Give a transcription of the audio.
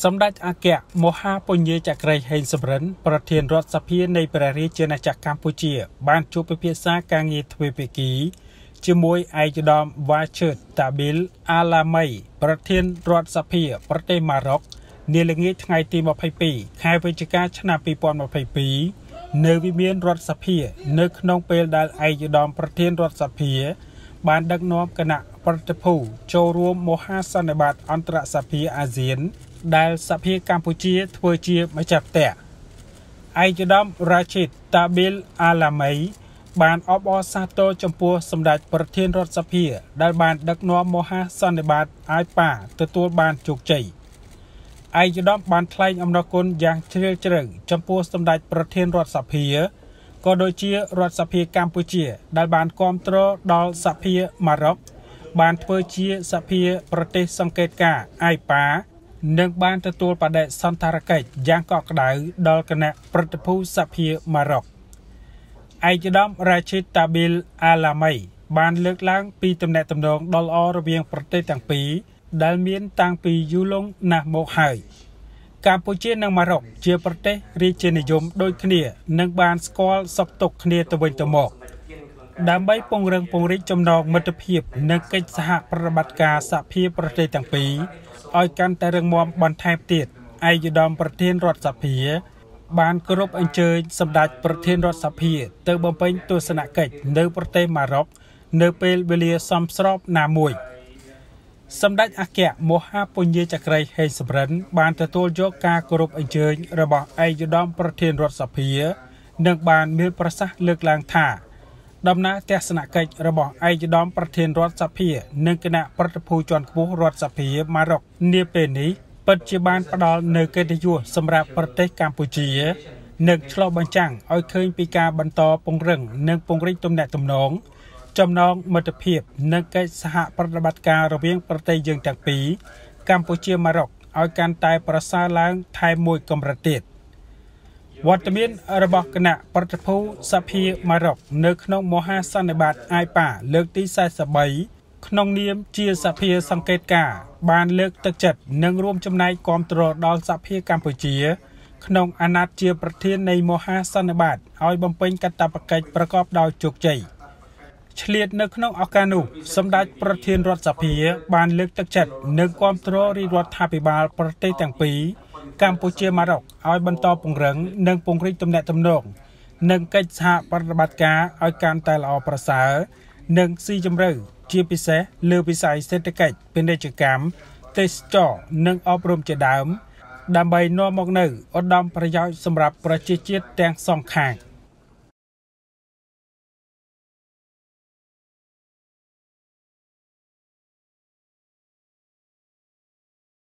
សម្ដេចអគ្គមហាពញាចក្រីហេងសំរិន ប្រធានរដ្ឋសភានៃព្រះរាជាណាចក្រកម្ពុជា បានជួបពិភាក្សាការងារទ្វេភាគីជាមួយឯកឧត្តមវ៉ាឈឺតតាប៊ីលអាឡាម៉ៃប្រធានរដ្ឋសភាប្រទេសម៉ារ៉ុកនាល្ងាចថ្ងៃទី22ខែវិច្ឆិកាឆ្នាំ2022នៅវិមានរដ្ឋសភា នៅក្នុងពេលដែលឯកឧត្តមប្រធានរដ្ឋសភា បានដឹកនាំគណៈប្រតិភូចូលរួមមហាសន្និបាត អន្តរសភាអាស៊ានដែលសភាកម្ពុជា ធ្វើជាម្ចាស់ផ្ទះឯកឧត្តមរ៉ាឈីតតាប៊ីលអាឡាមៃបាន អបអរសាទរចំពោះសម្ដេចប្រធានរដ្ឋសភាដែល បានដឹកនាំមហាសន្និបាតអាយប៉ាទទួលបានជោគជ័យឯកឧត្តមបានថ្លែងអំណរគុណយ៉ាងជ្រាលជ្រៅចំពោះសម្ដេចប្រធានរដ្ឋសភាក៏ដូចជារដ្ឋសភាកម្ពុជា ដែលបានគ្រប់គ្រងដល់សភាម៉ារ៉ុកបានធ្វើជាសភាប្រទេសសង្កេតការអាយប៉ានិងបានទទួលបដិសន្ធារកិច្ចយ៉ាងកក់ក្ដៅដល់គណៈប្រតិភូសភាម៉ារ៉ុកឯកឧត្តមរ៉ាឈីតតាប៊ីលអាឡាមីបានលើកឡើង ពីទំនាក់ទំនងដ៏ល្អរវាង ប្រទេសទាំងពីរដែលមានតាំងពីយូរលង់ណាស់មកហើយកម្ពុជានិងម៉ារ៉ុកជាប្រទេសរាជានិយមដូចគ្នានិងបានស្គាល់សុខទុក្ខគ្នាទៅវិញទៅមកដើម្បីពង្រឹងពង្រីកចំណងមិត្តភាពនិងកិច្ចសហប្រតិបត្តិការសហភាពប្រទេសទាំងពីរឲ្យកាន់តែរឹងមាំបន្ថែមទៀតឯកឧត្តមប្រធានរដ្ឋសភា បានគោរពអញ្ជើញសម្ដេចប្រធានរដ្ឋសភា ទៅបំពេញទស្សនកិច្ចនៅប្រទេសម៉ារ៉ុកនៅពេលវេលាសមស្របណាមួយ សម្ដេចអគ្គមហាពញាចក្រីហេងសំរិន បានទទួលយកការគោរពអញ្ជើញរបស់ឯកឧត្តមប្រធានរដ្ឋសភា និងបានមានប្រសាសន៍លើកឡើងថាដំណើរទស្សនកិច្ចរបស់ឯកឧត្តមប្រធានរដ្ឋសភានិងគណៈប្រតិភូជាន់ខ្ពស់រដ្ឋសភាម៉ារ៉ុកនាពេលនេះពិតជាបានផ្ដល់នូវកិត្តិយសសម្រាប់ប្រទេសកម្ពុជានិងឆ្លុះបញ្ចាំងឲ្យឃើញពីការបន្តពង្រឹងនិងពង្រីកទំនាក់ទំនង ចំណងមិត្តភាព និងកិច្ចសហប្រតិបត្តិការរវាង ប្រទេសយើងទាំងពីរកម្ពុជាម៉ារ៉ុកឲ្យកាន់តែប្រសើរឡើងថែមមួយកម្រិតទៀត។វត្តមានរបស់គណៈប្រតិភូសភាម៉ារ៉ុកនៅក្នុងមហាសន្និបាតអាយប៉ាលើកទី43ក្នុងនាមជាសភាសង្កេតការ បានលើកទឹកចិត្តនិងរួមចំណែកគាំទ្រដល់សភាកម្ពុជា ក្នុងអាណត្តិជាប្រធាននៃមហាសន្និបាតឲ្យបំពេញកាតព្វកិច្ចប្រកបដោយជោគជ័យឆ្លៀតនៅក្នុងឱកាសនោះសម្ដេចប្រធានរដ្ឋសភា បានលើកទឹកចិត្តនិងគាំទ្ររាជរដ្ឋាភិបាលប្រទេសទាំងពីរកម្ពុជាម៉ារ៉ុកឲ្យបន្តពង្រឹងនិងពង្រីកទំនាក់ទំនងនិងកិច្ចសហប្រតិបត្តិការឲ្យកាន់តែល្អប្រសើរនិងស៊ីជម្រៅជាពិសេសលើវិស័យសេដ្ឋកិច្ចពាណិជ្ជកម្មទេសចរនិងអប់រំជាដើមដើម្បីនាំមកនូវឧត្តមប្រយោជន៍សម្រាប់ប្រជាជាតិទាំងសងខាង។